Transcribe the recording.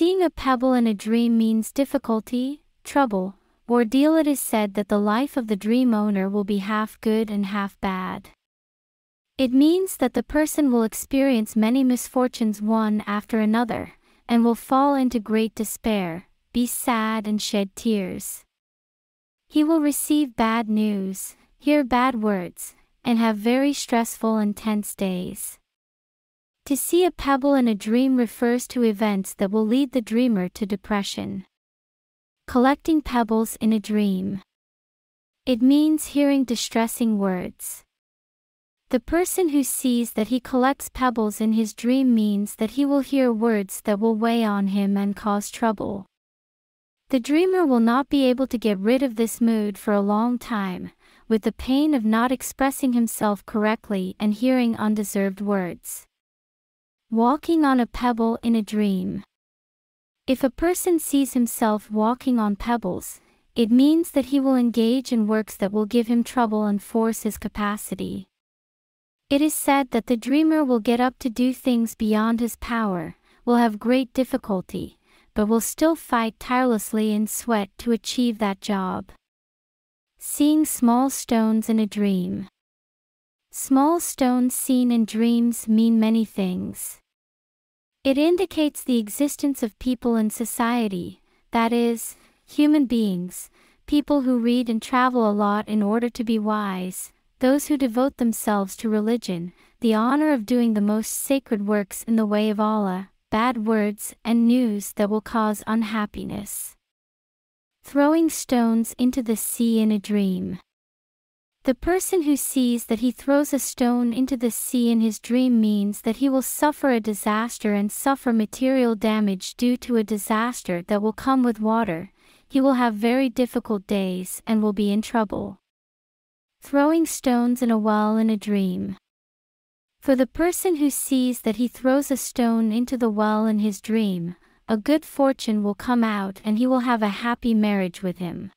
Seeing a pebble in a dream means difficulty, trouble, ordeal. It is said that the life of the dream owner will be half good and half bad. It means that the person will experience many misfortunes one after another, and will fall into great despair, be sad and shed tears. He will receive bad news, hear bad words, and have very stressful and tense days. To see a pebble in a dream refers to events that will lead the dreamer to depression. Collecting pebbles in a dream. It means hearing distressing words. The person who sees that he collects pebbles in his dream means that he will hear words that will weigh on him and cause trouble. The dreamer will not be able to get rid of this mood for a long time, with the pain of not expressing himself correctly and hearing undeserved words. Walking on a pebble in a dream. If a person sees himself walking on pebbles, it means that he will engage in works that will give him trouble and force his capacity. It is said that the dreamer will get up to do things beyond his power, will have great difficulty, but will still fight tirelessly in sweat to achieve that job. Seeing small stones in a dream. Small stones seen in dreams mean many things. It indicates the existence of people in society, that is, human beings, people who read and travel a lot in order to be wise, those who devote themselves to religion, the honor of doing the most sacred works in the way of Allah, bad words and news that will cause unhappiness. Throwing stones into the sea in a dream. The person who sees that he throws a stone into the sea in his dream means that he will suffer a disaster and suffer material damage due to a disaster that will come with water, he will have very difficult days and will be in trouble. Throwing stones in a well in a dream. For the person who sees that he throws a stone into the well in his dream, a good fortune will come out and he will have a happy marriage with him.